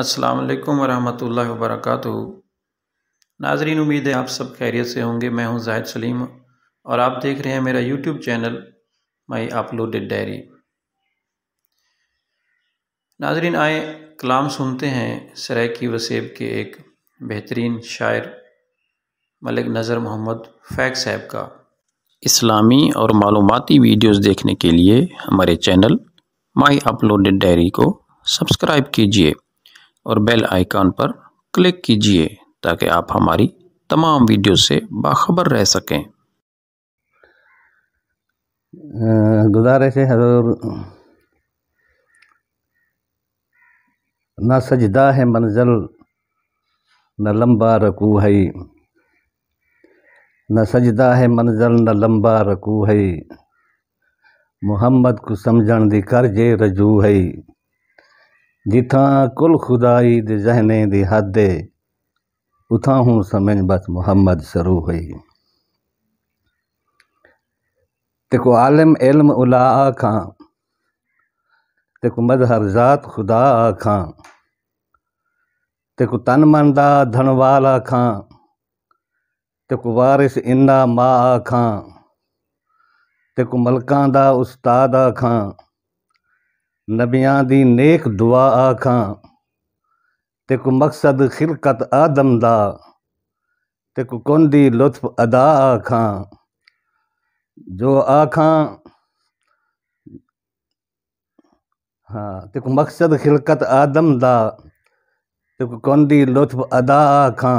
अस्सलाम वालेकुम वरहमतुल्लाहि वबरकातुहू नाजरीन उम्मीद है आप सब खैरियत से होंगे मैं हूं जाहिद सलीम और आप देख रहे हैं मेरा YouTube channel my uploaded diary नाजरीन आए कलाम सुनते हैं सराकी वसीब के एक बेहतरीन शायर मलिक नज़र मोहम्मद फ़ैक साहब का इस्लामी और मालूमती वीडियोस देखने के लिए हमारे चैनल माई अपलोडेड डायरी को सब्सक्राइब कीजिए और बेल आइकॉन पर क्लिक कीजिए ताकि आप हमारी तमाम वीडियो से बाखबर रह सकें गुजारिश है हजूर न सजदा है मंजिल न लंबा रकू है न सजदा है मंजिल न लंबा रकू है मोहम्मद को समझण दी कर जे रजू है जिथां कुल खुदाई दे जहने दी हदे उथां हूँ समझ बस मुहम्मद शुरू हुई तेको आलिम इल्म उला खां तेको मजहर ज़ात खुदा खां तेको तन मन दा धनवाला खां तेको वारिस इन्ना मां खां तेको मलकां दा उस्ताद खां ਨਬੀਆਂ ਦੀ ਨੇਕ ਦੁਆ ਆਖਾਂ ਤੇ ਕੋ ਮਕਸਦ ਖਿਲਕਤ ਆਦਮ ਦਾ ਤੇ ਕੋ ਕੁੰਦੀ ਲੁਤਫ ਅਦਾ ਆਖਾਂ ਜੋ ਆਖਾਂ हाँ तेको मकसद खिलकत आदम दा तेको कौंदी लुत्फ अदा आखां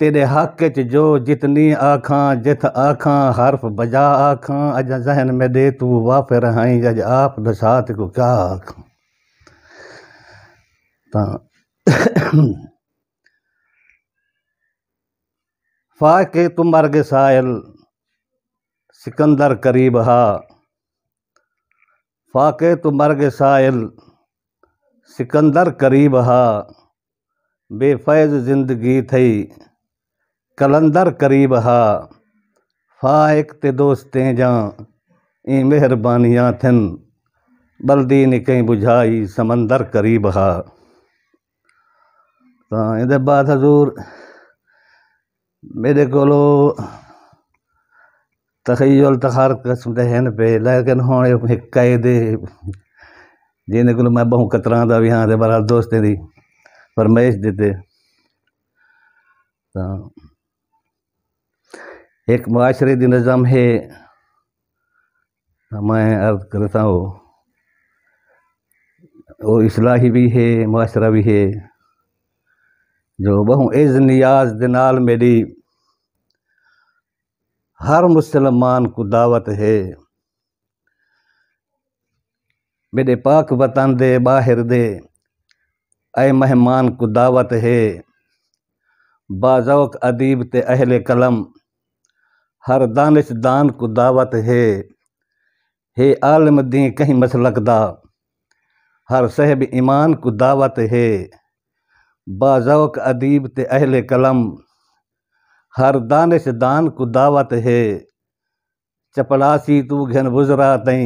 तेरे हक च जो जितनी आखा जित आखा हर्फ बजा आखां अज जहन में दे तू वाफे रहाई अज आप दसात को क्या आखां फाके तुम अर्ग सायल सिकंदर करीब हा फाके तुम अर्ग सायल सिकंदर करीब हा बेफैज जिंदगी थई ਕਲੰਦਰ ਕਰੀਬ ਹਾ ਫਾਇਕ ਤੇ ਦੋਸਤੇ ਜਾਂ ਇਹ ਮਿਹਰਬਾਨੀਆਂ ਥਨ ਬਲਦੀ ਨਹੀਂ ਕਈ ਬੁਝਾਈ ਸਮੁੰਦਰ ਕਰੀਬ ਹਾ ਤਾਂ ਇਹਦੇ ਬਾਅਦ ਹਜ਼ੂਰ ਮੇਰੇ ਕੋਲੋਂ ਤਖਯਲ ਤਖਾਰ ਕਸਮ ਦੇ ਹਨ ਪੇ ਲੇਕਿਨ ਹੁਣ ਇੱਕ ਕਾਇਦੇ ਜਿਹਨੇ ਕੋਲ ਮੈਂ ਬਹੁ ਕਤਰਾਂ ਦਾ ਵੀ ਹਾਂ ਦੇ ਬਰਾ ਦੋਸਤੇ ਦੀ ਪਰਮੇਸ਼ ਦਿੱਤੇ ਤਾਂ एक माशरती निज़ाम है मैं अर्ज करता हूँ वो इसलाही भी है माशरा भी है जो बहु इज़ नियाज दिनाल मेरी हर मुसलमान को दावत है मेरे पाक वतन दे बाहर दे ए मेहमान को दावत है बाजौक अदीब ते अहले कलम हर दानिश दान को दावत है हे आलम दी कहीं मसलकदा हर सहब ईमान को दावत है बाजौक अदीब ते अहल कलम हर दानिश दान को दावत है चपलासी तू घन गुजरा तई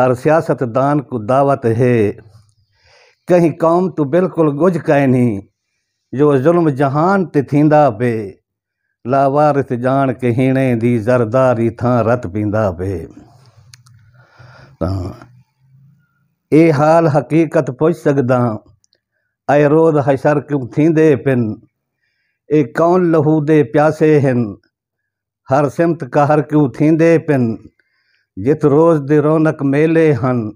हर सियासत दान को दावत है कहीं कौम तू बिल्कुल गुज कयनी जो ज़ुल्म जहान ते थींदा पे ਲਾਵਾਰਿਸ ਜਾਣ ਕਹੀਣੇ ਦੀ ਜ਼ਰਦਾਰੀ ਥਾਂ ਰਤ ਪਿੰਦਾ ਵੇ ਤਾਂ ਇਹ ਹਾਲ ਹਕੀਕਤ ਪੁੱਛ ਸਕਦਾ ਐ ਰੋਦ ਹਸ਼ਰ ਕਿਉਂ ਥਿੰਦੇ ਪਿੰ ਇਹ ਕੌਣ ਲਹੂ ਦੇ ਪਿਆਸੇ ਹਨ ਹਰ ਸਿਮਤ ਕਹਰ ਕਿਉਂ ਥਿੰਦੇ ਪਿੰ ਜਿਤ ਰੋਜ਼ ਦੇ ਰੌਣਕ ਮੇਲੇ ਹਨ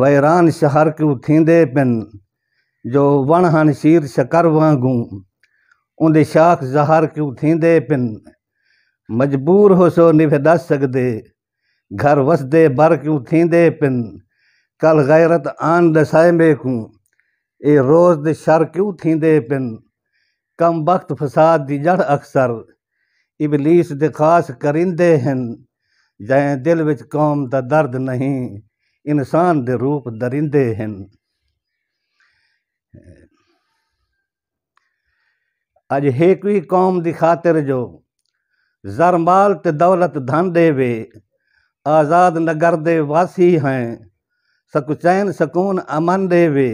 ਵੈਰਾਨ ਸ਼ਹਿਰ ਕਿਉਂ ਥਿੰਦੇ ਪਿੰ ਜੋ ਵਣ ਹਨ ਸ਼ੀਰ ਸ਼ਕਰ ਵਾਂਗੂ ਉਹਦੇ ਸ਼ਾਖ ਜ਼ਹਰ ਕਿਉ ਥਿੰਦੇ ਪਿੰ ਮਜਬੂਰ ਹੋ ਸੋ ਨਿਵੇ ਦੱਸ ਸਕਦੇ ਘਰ ਵਸਦੇ ਬਰ ਕਿਉ ਥਿੰਦੇ ਪਿੰ ਕਲ ਗੈਰਤ ਆਨ ਦਸਾਏ ਮੇ ਕੂ ਇਹ ਰੋਜ਼ ਦੇ ਸ਼ਰ ਕਿਉ ਥਿੰਦੇ ਪਿੰ ਕਮ ਵਕਤ ਫਸਾਦ ਦੀ ਜੜ ਅਕਸਰ ਇਬਲੀਸ ਦੇ ਖਾਸ ਕਰਿੰਦੇ ਹਨ ਜੈ ਦਿਲ ਵਿੱਚ ਕੌਮ ਦਾ ਦਰਦ ਨਹੀਂ ਇਨਸਾਨ ਦੇ ਰੂਪ ਦਰਿੰਦੇ ਹਨ अज हेकवी कौम दी जो जरमाल ते दौलत धन वे आज़ाद नगर दे वासी हैं सकुचैन चैन सकून अमन वे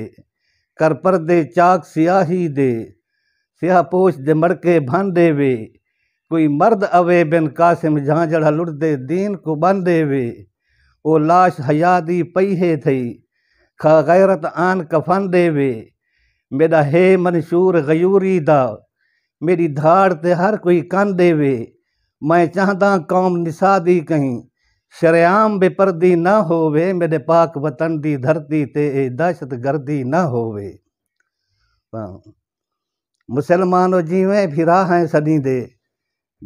कर पर दे चाक सियाही दे सिया पोछ दे मड़के भन देवे कोई मर्द अवे बिन कासिम जहाँ जड़ा दे दीन को बन दे वे ओ लाश हयादी पई है थई खा गैरत आन कफन दे वे मेरा हे मनशूर गयूरी दा मेरी धार ते हर कोई दे वे मैं चाहता कौम निशा निसादी कहीं शरेआम बेपर्दी ना होवे मेरे पाक वतन दी धरती ते दहशत गर्दी ना होवे मुसलमानो जीवे फिरा हैं सदी दे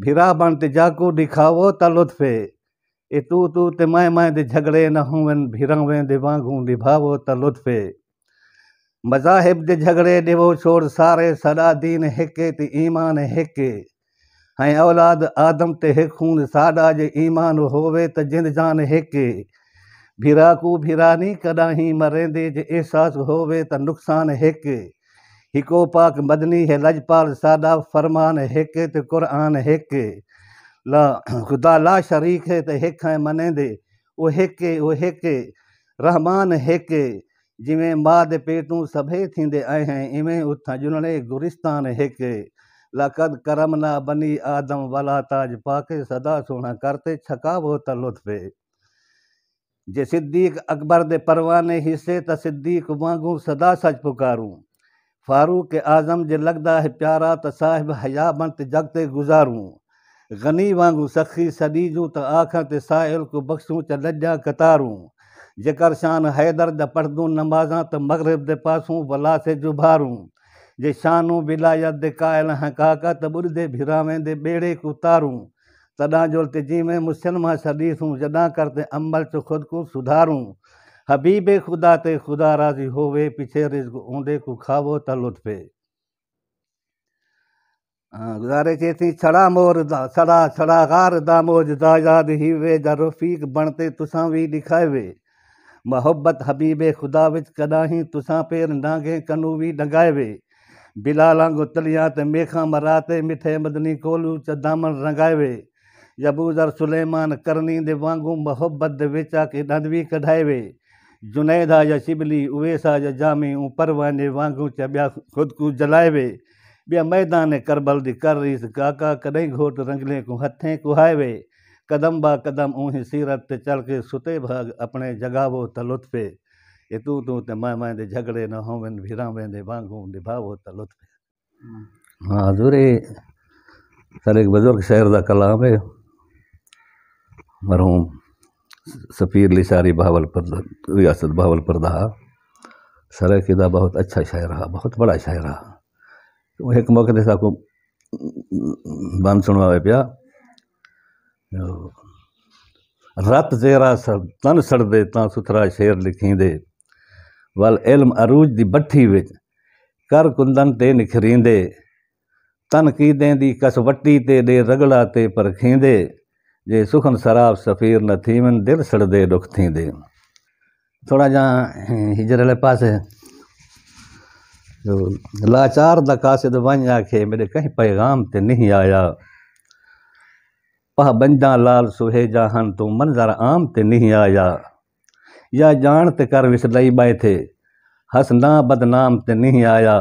भिरा बन ते जाको दिखावो त लुत्फे ए तू तू ते मैं मैं दे झगड़े न होवन भिरावें दे वांगू निभावो त लुत्फे मज़ाहिब जे झगड़े ॾिबो छोड़ सारे सदा दीन हिके त ईमान हिके ऐं औलाद आदम ते हिखून साॾा ज ईमान होवे त जिंद जान हिके भिराकू भिरानी कॾाहीं मरेंदे ज एहसास होवे त नुक़सान हिके हिको पाक मदनी है लजपाल सादा फरमान हिके त क़ुरान हिके ला ख़ुदा ला शरीक है त हिख ऐं मनेंदे ओ हिके ओ हिके रहमान हिके जिमें ਮਾਂ ਦੇ ਪੇਟ सभे ਸਭੇ ਥਿੰਦੇ ਆਏ ਹੈ गुरिस्तान ਉਥਾਂ ਜੁਲਣੇ ਗੁਰਿਸਤਾਨ ਹੈਕ ਲਕਦ ਕਰਮਨਾ ਬਨੀ ਆਦਮ ਵਾਲਾ ਤਾਜ ਪਾਕੇ ਸਦਾ ਸੋਹਣਾ ਕਰਤੇ ਛਕਾ जे सिद्दीक अकबर दे परवाने हिस्से त सिद्दीक वांगू सदा सच पुकारूं फारूक आज़म जे लगदा है प्यारा त साहिब हयाबंत जग ते गनी वांगू सखी सदीजू त आखां ते साहिल को बख्शूं त लॼा कतारूं जेकर शान हैदर द पढ़दूं नमाज़ा त मगरब दे पासूं वला से जुभारूं जे शानू विलायत दे कायल हैं काका त ॿुढदे भिरावें दे ॿेड़े उतारूं तॾां जो तिजी में मुसलमान छॾीसूं जॾां कर ते अमल चो ख़ुद को सुधारूं हबीब ख़ुदा ते ख़ुदा राज़ी होवे पिछे रिज़ ऊंदे को खावो त लुत्फ़े गुज़ारे चए थी छड़ा मोर दा छड़ा छड़ा गार दा मोज दा यादि ही वे जा रफ़ीक बणते तुसां बि ॾेखाए वे मोहब्बत हबीबे ख़ुदा विच कॾहिं तुसां पेर नांघे कनू वी डगाए वे बिल मेखां मेखा मराते मिठे मदनी कोलू च दामन रंगाए वे यबूज़र सुलेमान करनी दे वांगुरु मोहबत विचा के ॾांदी कढाए वे जुनैदा या शिबली उवेसा या जामी परवाने वांगु ख़ुदकु जलाए वे ॿिया मैदान करबल दी कर रीस काका कॾहिं घोट रंगले को हथे कुहाए वे कदम बा कदम ऊही सीरत चल के सुते भग अपने जगावो त लुत्फ़े ये तू तू ते मैं मैं दे झगड़े न होवन भिरा वेंदे वांगू निभावो त लुत्फ़े हम्म। हाँ हजूर ये सारे एक बुजुर्ग शहर का कलाम है मरहूम सफ़ीर लिसारी भावलपुर रियासत भावलपुर रहा सर किदा बहुत अच्छा शायर रहा बहुत बड़ा शायर रहा एक मौके से आपको बान सुनवावे पिया ਰਤ ਜ਼ੇਰਾ सब ਤਨ ਸੜਦੇ ਤਾਂ ਸੁਥਰਾ ਸ਼ੇਰ ਲਿਖੀਂਦੇ ਵਲ ਇਲਮ ਅਰੂਜ ਦੀ ਬੱਠੀ ਵਿੱਚ ਕਰ ਕੁੰਦਨ ਤੇ ਨਿਖਰੀਂਦੇ ਤਨ ਕੀਦੇ ਦੀ ਕਸਵੱਟੀ ਤੇ ਦੇ ਰਗੜਾ ਤੇ ਪਰਖੀਂਦੇ ਜੇ ਸੁਖਨ ਸਰਾਬ ਸਫੀਰ ਨ ਥੀਵਨ ਦਿਲ ਸੜਦੇ ਦੁਖ ਥੀਂਦੇ ਥੋੜਾ ਜਾਂ ਹਿਜਰ ਵਾਲੇ ਪਾਸੇ ਲਾਚਾਰ ਦਾ ਕਾਸਿਦ ਵੰਜਾ ਕੇ ਮੇਰੇ ਕਹੀਂ ਪੈਗਾਮ ਤੇ ਨਹੀਂ ਆਇਆ ਪਾਬੰਦਾਂ लाल ਸੁਹੇ ਜਹਾਨ तू मंजर आम ते ਨਹੀਂ आया या जान ते कर विसलई बाए थे हसना बदनाम ते नहीं आया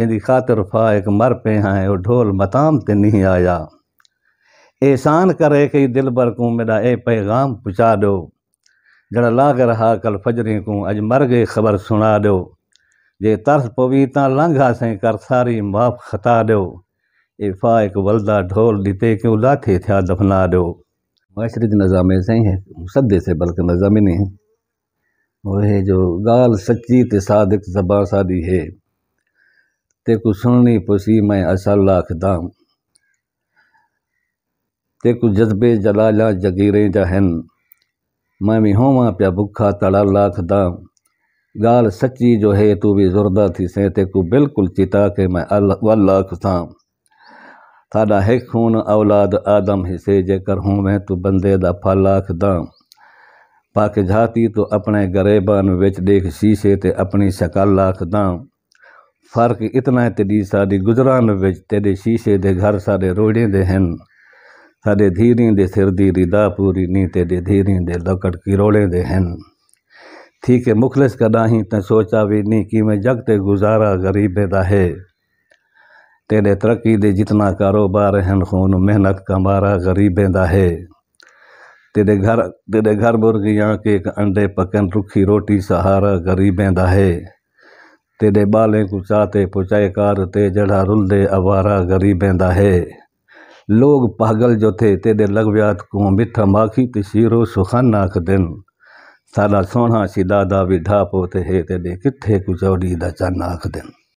जिंदी खातिर एक मर पे हैं और ढोल मताम ते नहीं आया एहसान करे कई दिल भर को मेरा ए पैगाम पुचा दो जड़ा लाग रहा कल फजरी को अज मर गए खबर सुना दो जे तरस पवी ता से कर सारी माफ खता दो फ़ाइक वलदा ढोल दीते क्यों लाथे थिया दफना ॾियो मशरक़ निज़ाम साईं है मुसदे से बल्कि निज़ाम नहीं है जो गाल सच्ची ते सादिक ज़बा सादी है तेको सुननी पुसी मैं असल आखदाम तेको जज्बे जलाला जगीरें जा मैं भी होवा पिया बुखा तड़ल आखदाम गाल सच्ची जो है तू भी ज़ुरदा थी सें तेको बिल्कुलु चिता के मैं अल वल आखदाम ਸਾਡਾ ਹੈ ਖੂਨ ਔਲਾਦ ਆਦਮ ਹੈ ਸੇ ਜੇਕਰ ਹੂੰ ਮੈਂ ਤੂੰ ਬੰਦੇ ਦਾ ਫਲ ਆਖਦਾ ਪਾਕ ਜਾਤੀ ਤੂੰ ਆਪਣੇ ਗਰੇਬਾਂ ਵਿੱਚ ਦੇਖ ਸ਼ੀਸ਼ੇ ਤੇ ਆਪਣੀ ਸ਼ਕਲ ਆਖਦਾ ਫਰਕ ਇਤਨਾ ਤੇਰੀ ਸਾਡੀ ਗੁਜਰਾਨ ਵਿੱਚ ਤੇਰੇ ਸ਼ੀਸ਼ੇ ਦੇ ਘਰ ਸਾਡੇ ਰੋੜੇ ਦੇ ਹਨ ਸਾਡੇ ਧੀਰੀ ਦੇ ਸਿਰ ਦੀ ਰਿਦਾ ਪੂਰੀ ਨਹੀਂ ਤੇਰੇ ਧੀਰੀ ਦੇ ਲਕੜ ਕੀ ਰੋੜੇ ਦੇ ਹਨ ਠੀਕ ਹੈ ਮੁਖਲਸ ਕਦਾ ਹੀ ਤਾਂ ਸੋਚਾ ਵੀ ਨਹੀਂ ਕਿ ਮੈਂ ਜਗ ਤੇ ਗੁਜ਼ਾਰਾ ਗਰੀਬੇ ਦਾ ਹੈ तेरे तरक्की दे जितना कारोबार है खून मेहनत कमारा मारा दा है तेरे घर तेरे घर मुर्गियाँ के एक अंडे पकन रुखी रोटी सहारा गरीबें दा है तेरे बाले कुचाते पुचाए कार ते जड़ा रुल दे अवारा गरीबें दा है लोग पागल जो थे तेरे लगव्यात को मिठा माखी ते शीरो सुखानाक दिन सारा सोना सी दादा विढा पोते है तेरे किथे कुचौड़ी दा चानाक दिन